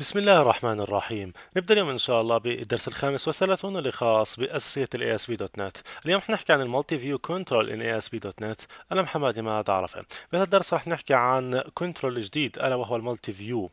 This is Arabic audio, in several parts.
بسم الله الرحمن الرحيم نبدا اليوم ان شاء الله بالدرس الخامس والثلاثون اللي خاص باساسيه الاي اس بي دوت نت اليوم رح نحكي عن المالتي فيو كنترول ان اي اس بي دوت نت انا محمد ما تعرفه بهذا الدرس رح نحكي عن كنترول جديد الا وهو المالتي فيو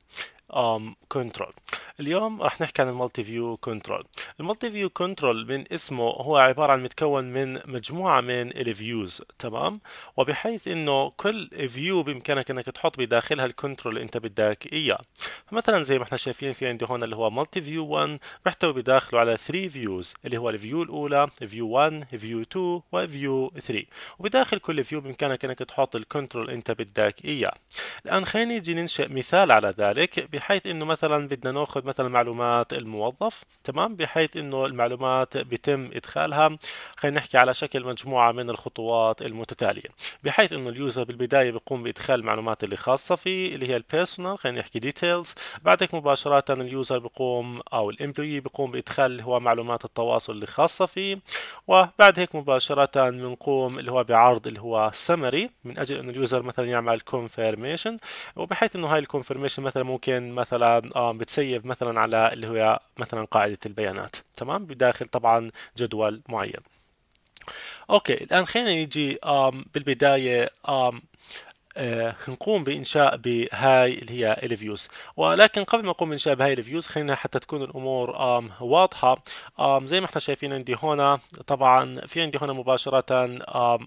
كنترول اليوم رح نحكي عن المالتي فيو كنترول المالتي فيو كنترول من اسمه هو عبارة عن متكون من مجموعة من الفيوز تمام وبحيث انه كل فيو بامكانك انك تحط بداخلها الكنترول اللي انت بدك اياه فمثلا زي ما احنا شايفين في عندي هون اللي هو مالتي فيو 1 محتوي بداخله على 3 فيوز اللي هو الفيو الاولى فيو 1 فيو 2 وفيو 3 وبداخل كل فيو بامكانك انك تحط الكنترول اللي انت بدك اياه الان خلينا نيجي ننشئ مثال على ذلك بحيث انه مثلا بدنا ناخذ مثلا معلومات الموظف تمام بحيث انه المعلومات بيتم ادخالها خلينا نحكي على شكل مجموعه من الخطوات المتتاليه بحيث انه اليوزر بالبدايه بيقوم بادخال المعلومات اللي خاصه فيه اللي هي البيرسونال خلينا نحكي ديتيلز بعدك مباشره اليوزر بيقوم او الامبلوي بيقوم بادخال اللي هو معلومات التواصل اللي خاصه فيه وبعد هيك مباشره بنقوم اللي هو بعرض اللي هو سمري من اجل انه اليوزر مثلا يعمل كونفيرميشن وبحيث انه هاي الكونفيرميشن مثلا ممكن ممكن مثلا آه، بتسيف مثلا على اللي هو مثلا قاعدة البيانات تمام بداخل طبعا جدول معين اوكي الان خلينا نيجي بالبداية آه، نقوم بإنشاء بهاي اللي هي الفيوز ولكن قبل ما نقوم بإنشاء بهاي الفيوز خلينا حتى تكون الأمور واضحة زي ما احنا شايفين عندي هنا طبعا في عندي هنا مباشرة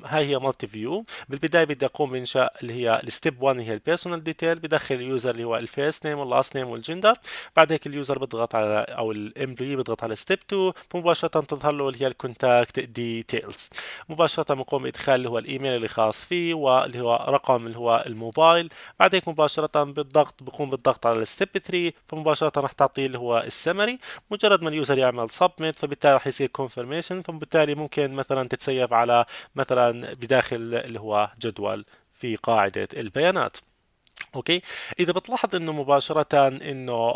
هاي هي مالتي فيو بالبداية بدي أقوم بإنشاء اللي هي الستيب 1 هي البيرسونال ديتيل بدخل اليوزر اللي هو الفيس نيم واللاست نيم والجندر بعد هيك اليوزر بضغط على أو الامبلوي بضغط على ستيب 2 مباشرة تظهر له اللي هي الكونتاكت ديتيلز مباشرة بقوم بإدخال اللي هو الإيميل اللي خاص فيه واللي هو رقم اللي هو هو الموبايل بعد هيك مباشرة بالضغط بقوم بالضغط على الستيب 3 فمباشرة رح تعطيه اللي هو السمري مجرد ما اليوزر يعمل سبميت فبالتالي رح يصير كونفرميشن فبالتالي ممكن مثلا تتسيف على مثلا بداخل اللي هو جدول في قاعدة البيانات اوكي اذا بتلاحظ انه مباشره انه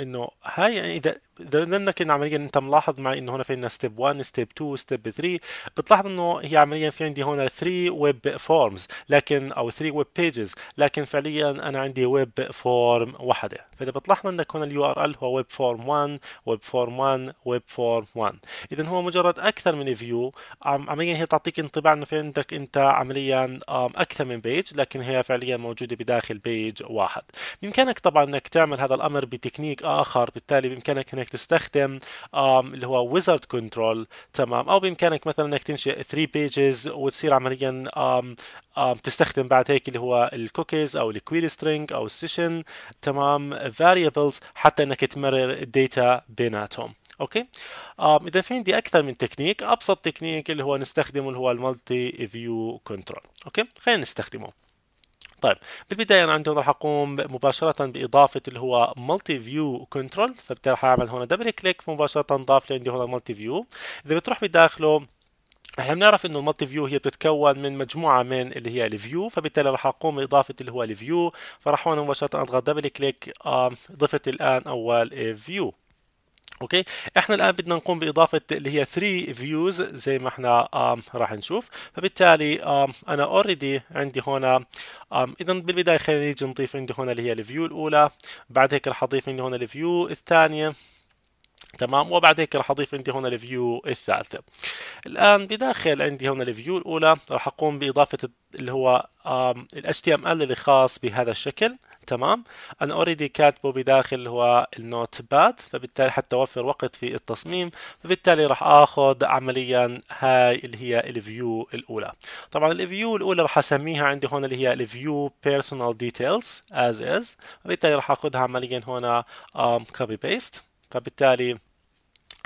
انه هاي اذا اذا لانك إن عمليا انت ملاحظ معي انه هنا في عندنا ستيب 1 ستيب 2 ستيب 3 بتلاحظ انه هي عمليا في عندي هنا 3 ويب فورمز لكن او 3 ويب بيجز لكن فعليا انا عندي ويب فورم واحده فاذا بتلاحظ انك هنا اليو ار ال هو ويب فورم 1 ويب فورم 1 ويب فورم 1 اذا هو مجرد اكثر من فيو عمليا هي تعطيك انطباع انه في عندك انت عمليا اكثر من بيج لكن هي فعليا موجوده بداخل بيج واحد بإمكانك طبعا أنك تعمل هذا الأمر بتكنيك آخر بالتالي بإمكانك أنك تستخدم اللي هو ويزارد كنترول تمام أو بإمكانك مثلا أنك تنشئ 3 بيجز وتصير عمليا تستخدم بعد هيك اللي هو الكوكيز أو الكويري سترينج أو السيشن تمام variables حتى أنك تمرر الداتا بيناتهم اوكي آم اذا في عندي اكثر من تكنيك ابسط تكنيك اللي هو نستخدمه اللي هو المالتي فيو كنترول اوكي خلينا نستخدمه طيب بالبدايه انا عندي راح اقوم مباشره باضافه اللي هو مالتي فيو كنترول فبدي راح اعمل هنا دبل كليك مباشره ضاف لي عندي هنا مالتي فيو اذا بتروح بداخله احنا بنعرف انه المالتي فيو هي بتتكون من مجموعه من اللي هي الفيو فبالتالي راح اقوم باضافه اللي هو الفيو فراح هون مباشره اضغط دبل كليك ضفت الان اول فيو اوكي احنا الان بدنا نقوم باضافه اللي هي 3 فيوز زي ما احنا راح نشوف فبالتالي انا اوريدي عندي هنا اذا بالبدايه خلينا نيجي نضيف عندي هنا اللي هي الفيو الاولى بعد هيك راح اضيف عندي هنا الفيو الثانيه تمام وبعد هيك راح اضيف عندي هنا الفيو الثالثه الان بداخل عندي هنا الفيو الاولى راح اقوم باضافه اللي هو ال HTML اللي خاص بهذا الشكل تمام انا اوريدي كاتبه بداخل هو النوت باد فبالتالي حتى اوفر وقت في التصميم فبالتالي راح اخذ عمليا هاي اللي هي الفيو الاولى طبعا الفيو الاولى راح اسميها عندي هون اللي هي الفيو بيرسونال ديتيلز از از فبالتالي راح اخذها عمليا هنا كوبي um, بيست فبالتالي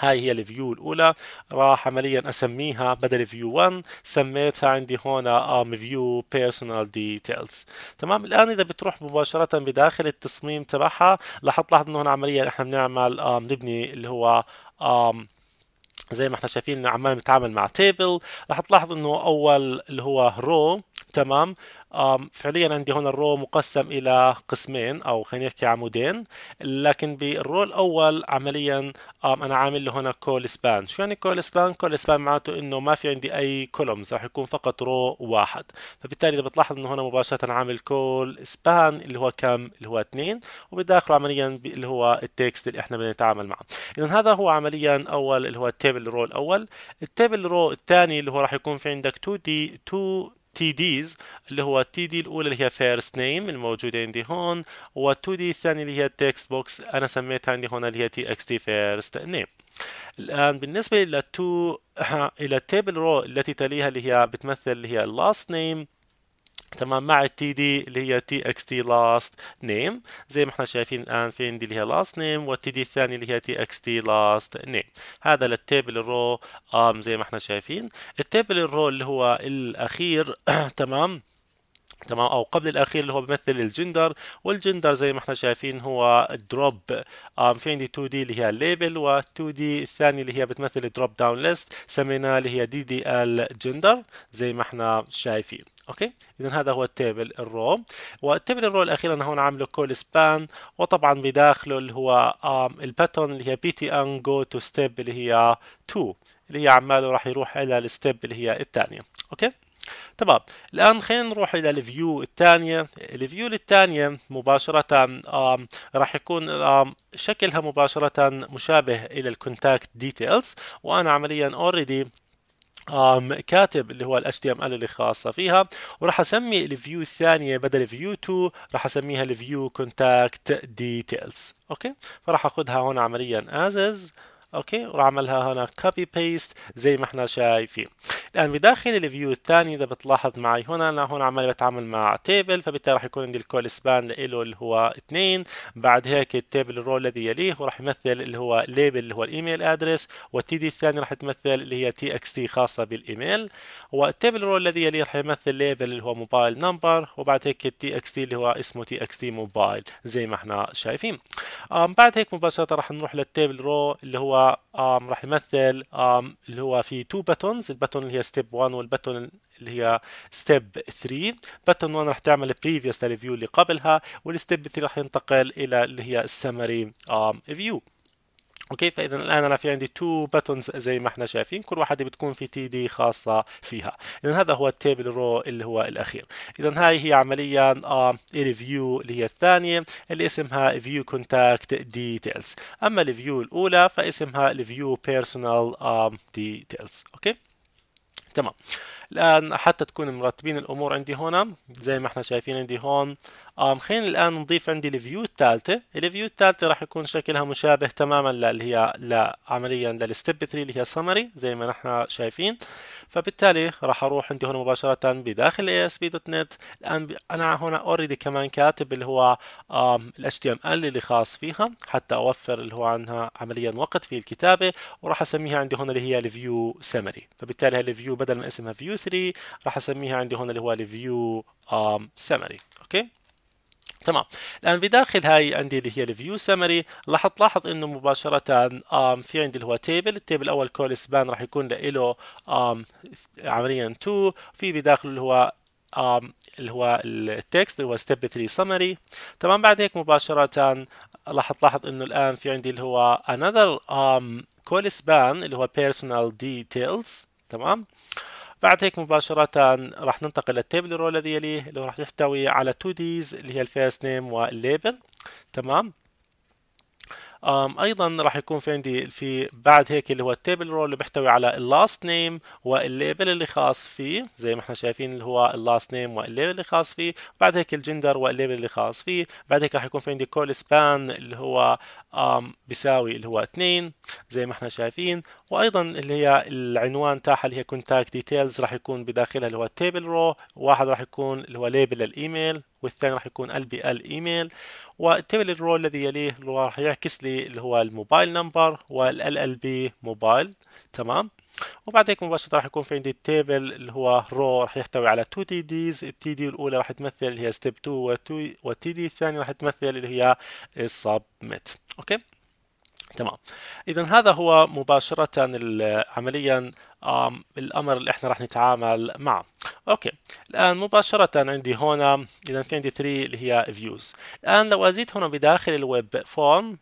هاي هي الفيو الاولى راح عمليا اسميها بدل فيو 1 سميتها عندي ام فيو بيرسونال ديتيلز تمام الان اذا بتروح مباشره بداخل التصميم تبعها راح تلاحظ انه هنا عمليا احنا بنعمل بنبني اللي هو زي ما احنا شايفين عمال بنتعامل مع تيبل راح تلاحظ انه اول اللي هو رو تمام فعليا عندي هون الرو مقسم الى قسمين او خلينا نحكي عمودين لكن بالرو الاول عمليا انا عامل له هنا كول سبان شو يعني كول سبان كول سبان معناته انه ما في عندي اي كولومز راح يكون فقط رو واحد فبالتالي اذا بتلاحظ انه هنا مباشره عامل كول سبان اللي هو كم اللي هو اثنين وبداخله عمليا اللي هو التكست اللي احنا بنتعامل معه اذا هذا هو عمليا اول اللي هو التيبل رو الاول التيبل رو الثاني اللي هو راح يكون في عندك 2 دي 2 تي ديز اللي هو تي دي الاولى اللي هي فيرست نيم الموجوده عندي هون و تو دي الثانيه اللي هي تكست بوكس انا سميتها عندي هون اللي هي تي اكس دي فيرست نيم الآن بالنسبة للتو إلى تيبل رو التي تليها اللي هي بتمثل اللي هي لاست نيم تمام مع التي دي اللي هي تي اكس تي لاست نيم زي ما احنا شايفين الان في عندي اللي هي لاست نيم والتي دي الثاني اللي هي تي اكس تي لاست نيم هذا للتيبل الرو ام زي ما احنا شايفين التيبل الرو اللي هو الاخير تمام تمام او قبل الاخير اللي هو بيمثل الجندر والجندر زي ما احنا شايفين هو دروب ام في عندي 2 دي اللي هي الليبل و 2 دي الثانيه اللي هي بتمثل دروب داون ليست سميناها اللي هي دي دي ال جندر زي ما احنا شايفين اوكي اذا هذا هو التيبل الرو والتيبل الرو الاخير انا هون عامله كول سبان وطبعا بداخله اللي هو الباتون اللي هي بي تي ان جو تو ستيب اللي هي 2 اللي هي عماله راح يروح الى الستيب اللي هي الثانيه اوكي تمام الان خلينا نروح الى الفيو الثانيه الفيو الثانيه مباشره راح يكون شكلها مباشره مشابه الى الكونتاكت ديتيلز وانا عمليا اوريدي أم كاتب اللي هو ال HTML اللي خاصة فيها وراح اسمي الفيو الثانية بدل فيو 2 راح اسميها الفيو كونتاكت ديتيلز اوكي فراح اخذها هون عمليا as is اوكي وراح اعملها هنا كوبي بيست زي ما احنا شايفين الان بداخل الفيو الثاني اذا بتلاحظ معي هنا انا هون عمال بتعامل مع تيبل فبالتالي راح يكون عندي الكول سبان له اللي هو 2 بعد هيك التيبل رول الذي يليه وراح يمثل اللي هو ليبل اللي هو الايميل ادرس والتي دي الثاني راح تمثل اللي هي تي اكس تي خاصه بالايميل والتيبل رو الذي يليه راح يمثل ليبل اللي هو موبايل نمبر وبعد هيك التي اكس تي اللي هو اسمه تي اكس تي موبايل زي ما احنا شايفين بعد هيك مباشره راح نروح للتيبل رو اللي هو هو راح يمثل اللي هو في تو باتونز الباتون اللي هي ستيب 1 والباتون اللي هي ستيب 3 باتون 1 راح تعمل بريفيوس للفيو اللي قبلها والستيب 3 راح ينتقل الى اللي هي السمري فيو اوكي فاذا الان انا في عندي تو باتونز زي ما احنا شايفين كل واحده بتكون في تي دي خاصه فيها اذا هذا هو التيبل رو اللي هو الاخير اذا هاي هي عمليا آه، الفيو uh, اللي هي الثانيه اللي اسمها فيو كونتاكت ديتيلز اما الفيو الاولى فاسمها الفيو بيرسونال ديتيلز اوكي تمام الان حتى تكون مرتبين الامور عندي هنا زي ما احنا شايفين عندي هون آم خلينا الآن نضيف عندي الفيو الثالثة الفيو الثالثة راح يكون شكلها مشابه تماما للي هي عمليا للستيب 3 اللي هي السمري زي ما نحن شايفين فبالتالي راح أروح عندي هنا مباشرة بداخل بي دوت نت الآن أنا هنا اوريدي كمان كاتب اللي هو ال HTML اللي خاص فيها حتى أوفر اللي هو عنها عمليا وقت في الكتابة وراح أسميها عندي هنا اللي هي الفيو سمري فبالتالي هالفيو بدل ما اسمها فيو 3 راح أسميها عندي هنا اللي هو الفيو سمري أوكي تمام الان بداخل هاي عندي اللي هي الفيو سمري راح تلاحظ انه مباشره في عندي اللي هو تيبل التيبل الاول كول سبان راح يكون له عمليا 2 في بداخله اللي هو اللي هو التكست اللي هو ستيب 3 سمري تمام بعد هيك مباشره راح تلاحظ انه الان في عندي اللي هو انذر كول سبان اللي هو personal details تمام بعد هيك مباشرة راح ننتقل للتيبل رو الذي يليه اللي راح يحتوي على 2 ديز اللي هي الفيرست نيم والليبل تمام أم ايضا راح يكون في عندي في بعد هيك اللي هو التيبل رول اللي بيحتوي على اللاست نيم والليبل اللي خاص فيه زي ما احنا شايفين اللي هو اللاست نيم والليبل اللي خاص فيه بعد هيك الجندر والليبل اللي خاص فيه بعد هيك راح يكون في عندي كول سبان اللي هو بيساوي اللي هو 2 زي ما احنا شايفين وايضا اللي هي العنوان تاعها اللي هي كونتاكت ديتيلز راح يكون بداخلها اللي هو التيبل رو واحد راح يكون اللي هو ليبل الايميل والثاني راح يكون ال بي ال ايميل والتيبل رو الذي يليه اللي راح يعكس لي اللي هو الموبايل نمبر والال ال بي موبايل تمام وبعد هيك مباشره راح يكون في عندي التيبل اللي هو رو راح يحتوي على 2 تي ديز التي دي الاولى راح تمثل اللي هي ستيب 2 والتي دي الثانيه راح تمثل اللي هي السبميت اوكي تمام اذا هذا هو مباشره عمليا الامر اللي احنا راح نتعامل معه اوكي الان مباشره عندي هنا اذا في عندي 3 اللي هي فيوز الان لو ازيد هنا بداخل الويب فورم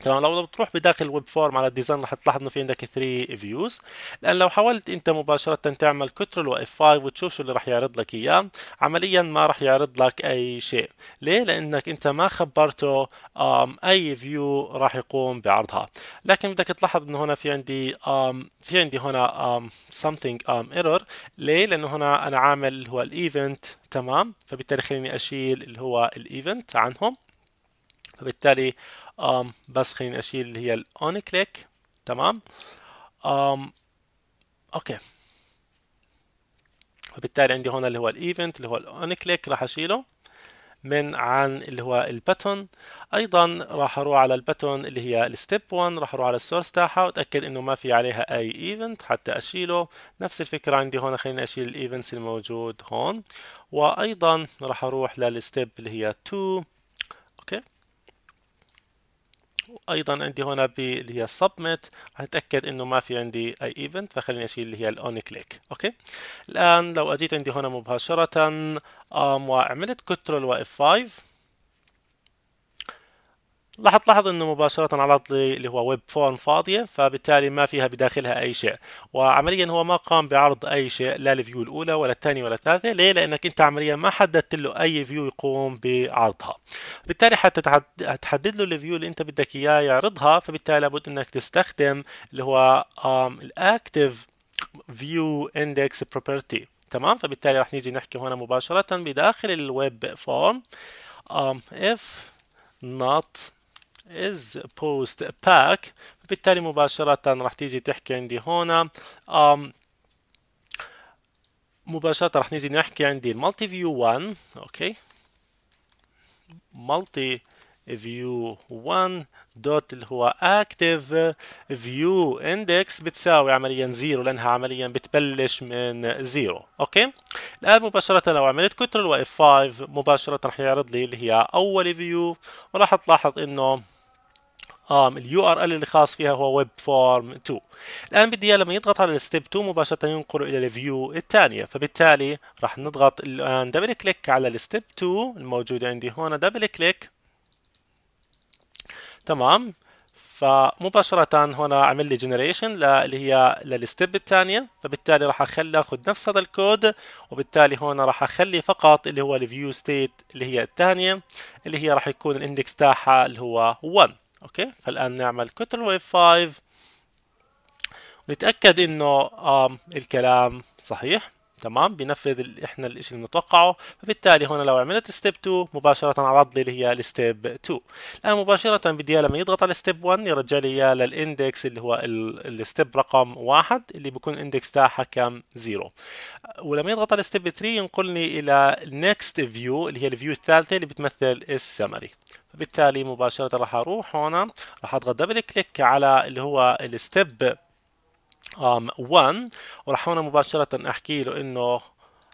تمام لو بتروح بداخل الويب فورم على الديزاين رح تلاحظ انه في عندك 3 فيوز لان لو حاولت انت مباشره تعمل كنترول واف 5 وتشوف شو اللي رح يعرض لك اياه عمليا ما رح يعرض لك اي شيء ليه لانك انت ما خبرته اي فيو رح يقوم بعرضها لكن بدك تلاحظ انه هنا في عندي في عندي هنا something error ليه لانه هنا انا عامل هو الايفنت تمام فبالتالي خليني اشيل اللي هو الايفنت عنهم فبالتالي um, بس خليني اشيل اللي هي الاون كليك تمام um, اوكي وبالتالي عندي هون اللي هو الايفنت اللي هو الاون كليك راح اشيله من عن اللي هو البتون ايضا راح اروح على البتون اللي هي الستيب 1 راح اروح على السورس تاعها واتاكد انه ما في عليها اي ايفنت حتى اشيله نفس الفكره عندي هون خليني اشيل الايفنتس الموجود هون وايضا راح اروح للستيب اللي هي 2 اوكي وايضا عندي هنا ب اللي هي submit هنتاكد انه ما في عندي اي ايفنت فخليني اشيل اللي هي الاون كليك اوكي الان لو اجيت عندي هنا مباشره وعملت كنترول واف 5 راح تلاحظ انه مباشرة عرض لي اللي هو ويب فورم فاضية فبالتالي ما فيها بداخلها اي شيء وعمليا هو ما قام بعرض اي شيء لا الفيو الاولى ولا الثانية ولا الثالثة ليه لانك انت عمليا ما حددت له اي فيو يقوم بعرضها بالتالي حتى تحدد له الفيو اللي انت بدك اياه يعرضها فبالتالي لابد انك تستخدم اللي هو الاكتف فيو اندكس بروبرتي تمام فبالتالي راح نيجي نحكي هنا مباشرة بداخل الويب فورم um, if not is post pack بالتالي مباشرة راح تيجي تحكي عندي هنا um, مباشرة راح نيجي نحكي عندي multi view 1 اوكي multi فيو 1 دوت اللي هو اكتف فيو اندكس بتساوي عمليا زيرو لانها عمليا بتبلش من زيرو اوكي الان مباشره لو عملت كنترول واف 5 مباشره رح يعرض لي اللي هي اول فيو وراح تلاحظ انه ام اليو ار ال اللي خاص فيها هو ويب فورم 2 الان بدي اياه لما يضغط على الستيب 2 مباشره ينقل الى الفيو الثانيه فبالتالي راح نضغط الان دبل كليك على الستيب 2 الموجوده عندي هون دبل كليك تمام فمباشرة هنا عمل لي جنريشن اللي هي للستيب الثانية فبالتالي راح اخلي اخذ نفس هذا الكود وبالتالي هنا راح اخلي فقط اللي هو الفيو ستيت اللي هي الثانية اللي هي راح يكون الاندكس تاعها اللي هو 1 اوكي فالان نعمل كتر ويف 5 ونتاكد انه الكلام صحيح تمام بينفذ احنا الشيء اللي بنتوقعه فبالتالي هنا لو عملت ستيب 2 مباشره عرض لي اللي هي الستيب 2 الان مباشره بدي اياه لما يضغط على ستيب 1 يرجع لي اياه للاندكس اللي هو الستيب رقم 1 اللي بيكون الاندكس تاعها كم 0 ولما يضغط على ستيب 3 ينقلني الى نيكست فيو اللي هي الفيو الثالثه اللي بتمثل السمري فبالتالي مباشره راح اروح هنا راح اضغط دبل كليك على اللي هو الستيب 1 um, وراح هون مباشرة احكي له انه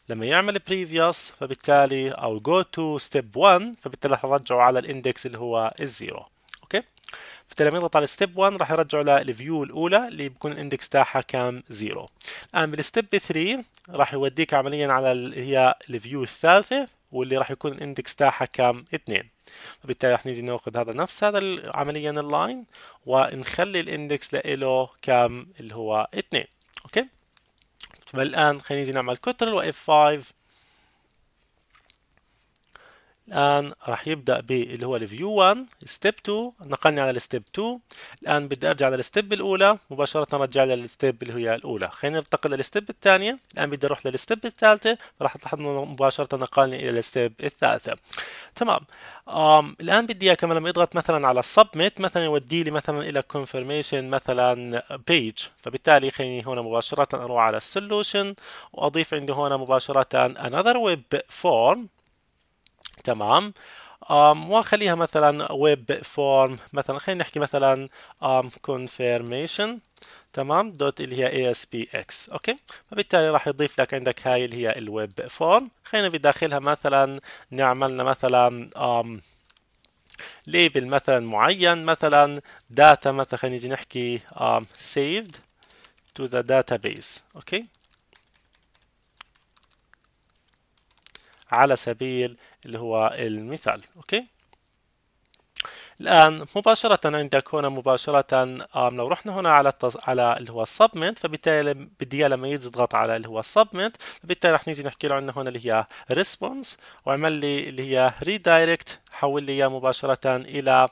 لما يعمل previous فبالتالي او go to step 1 فبالتالي راح ارجعه على الاندكس اللي هو الزيرو اوكي فبالتالي لما يضغط على step 1 راح يرجعه للفيو الاولى اللي بكون الاندكس تاعها كام زيرو الان بالستيب 3 راح يوديك عمليا على اللي هي الفيو الثالثه واللي راح يكون الاندكس تاعها كام 2 فبالتالي رح نيجي ناخذ هذا نفس هذا عمليا اللاين ونخلي الاندكس لإله كم اللي هو 2 اوكي فالان خلينا نيجي نعمل كترل واف 5 الآن راح يبدأ باللي هو الفيو 1 ستيب 2 نقلني على الستيب 2 الآن بدي أرجع للستيب الأولى مباشرة رجع لي للستيب اللي هي الأولى خلينا ننتقل للستيب الثانية الآن بدي أروح للستيب الثالثة راح تلاحظ إنه مباشرة نقلني إلى الستيب الثالثة تمام آم الآن بدي إياه كمان لما يضغط مثلا على سبميت مثلا يودي لي مثلا إلى كونفرميشن مثلا بيج فبالتالي خليني هنا مباشرة أروح على السولوشن وأضيف عندي هنا مباشرة انذر ويب فورم تمام um, وخليها مثلا ويب فورم مثلا خلينا نحكي مثلا um, confirmation تمام دوت اللي هي ASPX اوكي فبالتالي راح يضيف لك عندك هاي اللي هي الويب فورم خلينا بداخلها مثلا نعملنا مثلا um, ليبل مثلا معين مثلا داتا مثلا خلينا نجي نحكي um, saved to the database اوكي على سبيل اللي هو المثال اوكي الآن مباشرة عندك هنا مباشرة لو رحنا هنا على التص... على اللي هو السبمنت فبالتالي بدي لما يجي يضغط على اللي هو السبمنت فبالتالي رح نيجي نحكي له عندنا هنا اللي هي ريسبونس وعمل لي اللي هي ريدايركت حول لي اياه مباشرة إلى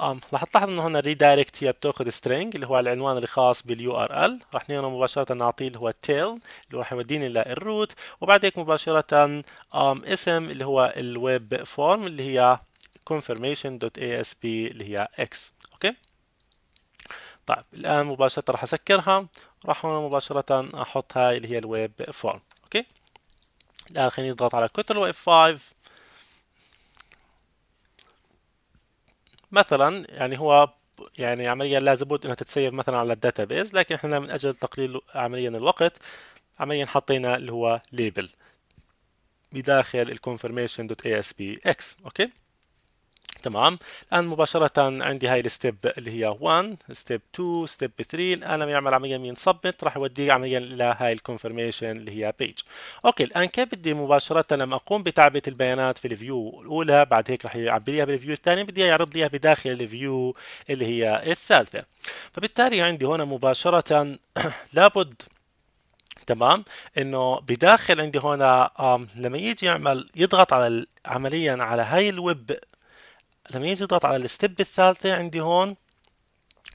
راح تلاحظ انه هنا ريدايركت هي بتاخذ string اللي هو العنوان الخاص باليو ار ال راح نقرا مباشره نعطيه اللي هو tail اللي راح يوديني للروت وبعد هيك مباشره um, اسم اللي هو الويب فورم اللي هي confirmation.asp اللي هي x اوكي طيب الان مباشره راح اسكرها راح هنا مباشره احط هاي اللي هي الويب فورم اوكي الان خليني اضغط على كنترول واف 5 مثلا يعني هو يعني عمليا لابد انها تتسيف مثلا على الداتابيز لكن احنا من اجل تقليل عمليا الوقت عمليا حطينا اللي هو ليبل بداخل الكونفرميشن دوت اي اس بي اكس اوكي تمام الآن مباشرة عندي هاي الستيب اللي هي 1 ستيب 2 ستيب 3 الآن لما يعمل عمليه مين سبمت راح يوديه عمليا إلى هاي الكونفرميشن اللي هي بيج أوكي الآن كيف بدي مباشرة لما أقوم بتعبئة البيانات في الفيو الأولى بعد هيك راح يعبي بالفيو الثانية بدي يعرض ليها بداخل الفيو اللي هي الثالثة فبالتالي عندي هنا مباشرة لابد تمام انه بداخل عندي هنا لما يجي يعمل يضغط على عمليا على هاي الويب لما يجي يضغط على الستيب الثالثة عندي هون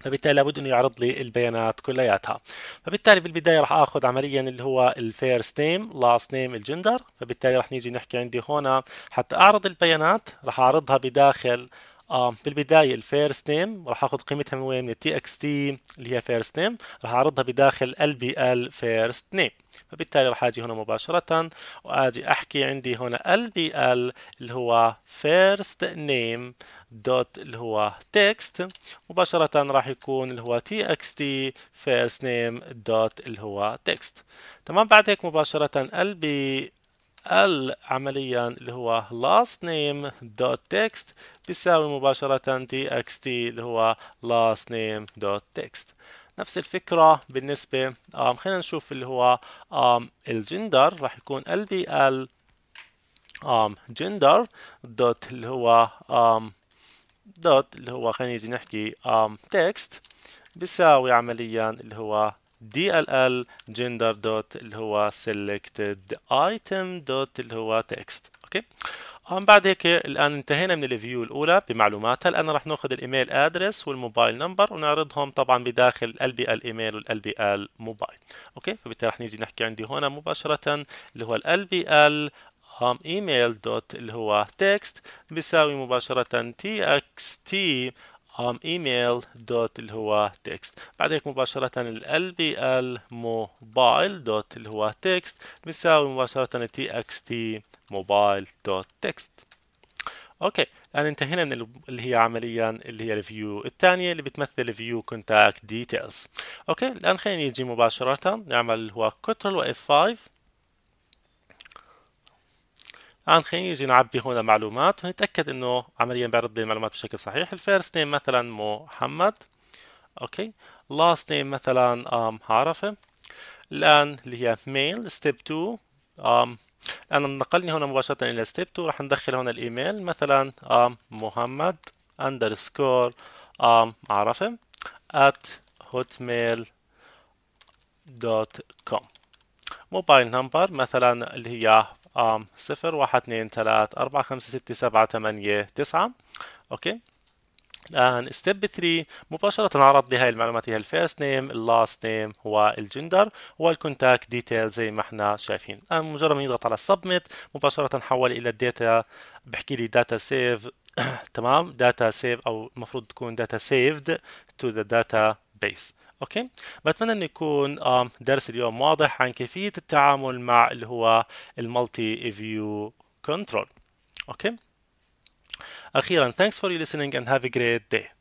فبالتالي لابد انه يعرض لي البيانات كلياتها فبالتالي بالبدايه راح اخذ عمليا اللي هو الفيرست نيم لاست نيم الجندر فبالتالي راح نيجي نحكي عندي هنا حتى اعرض البيانات راح اعرضها بداخل آه بالبدايه الفيرست نيم راح اخذ قيمتها من وين من التي اكس تي اللي هي فيرست نيم راح اعرضها بداخل البي ال فيرست نيم فبالتالي راح اجي هنا مباشره واجي احكي عندي هنا البي ال اللي هو فيرست نيم دوت اللي هو تكست مباشره راح يكون اللي هو تي اكس تي فيرست نيم دوت اللي هو تكست تمام بعد هيك مباشره البي عمليا اللي هو last name dot text بيساوي مباشرة txt اللي هو last name dot text نفس الفكرة بالنسبة آم خلينا نشوف اللي هو آم الجندر راح يكون lbl آم جندر دوت اللي هو آم دوت اللي هو خلينا نيجي نحكي آم text بيساوي عمليا اللي هو dll gender dot اللي هو selected item dot اللي هو text اوكي هم بعد هيك الان انتهينا من الفيو الاولى بمعلوماتها الان راح ناخذ الايميل ادرس والموبايل نمبر ونعرضهم طبعا بداخل ال بي ال ايميل والال بي ال موبايل اوكي فبالتالي رح نيجي نحكي عندي هنا مباشره اللي هو ال بي ال um, دوت اللي هو text بيساوي مباشرة txt um, email دوت اللي هو text بعد هيك مباشرة ال lbl mobile دوت اللي هو text بيساوي مباشرة txt mobile دوت text اوكي الان يعني انتهينا من اللي هي عمليا اللي هي الفيو الثانيه اللي بتمثل فيو كونتاكت ديتيلز اوكي الان خلينا نيجي مباشره نعمل هو كنترول واف 5 عن خلينا نيجي نعبي هون معلومات ونتأكد إنه عمليا بيرد لي المعلومات بشكل صحيح الفيرست نيم مثلا محمد أوكي لاست نيم مثلا ام عرفة الآن اللي هي ميل ستيب 2 ام انا نقلني هنا مباشرة إلى ستيب 2 راح ندخل هنا الإيميل مثلا ام محمد اندرسكور ام عرفة at hotmail دوت كوم موبايل نمبر مثلا اللي هي um, صفر واحد اثنين ثلاث أربعة خمسة ستة سبعة ثمانية تسعة أوكي الآن ستيب 3 مباشرة عرض لي هاي المعلومات هي الفيرست نيم اللاست نيم والجندر والكونتاكت ديتيل زي ما احنا شايفين الآن مجرد ما يضغط على السبميت مباشرة حول إلى الداتا بحكي لي داتا سيف تمام داتا سيف أو المفروض تكون داتا سيفد تو ذا داتا بيس اوكي بتمنى انه يكون درس اليوم واضح عن كيفيه التعامل مع اللي هو المالتي فيو كنترول اوكي اخيرا thanks for listening and have a great day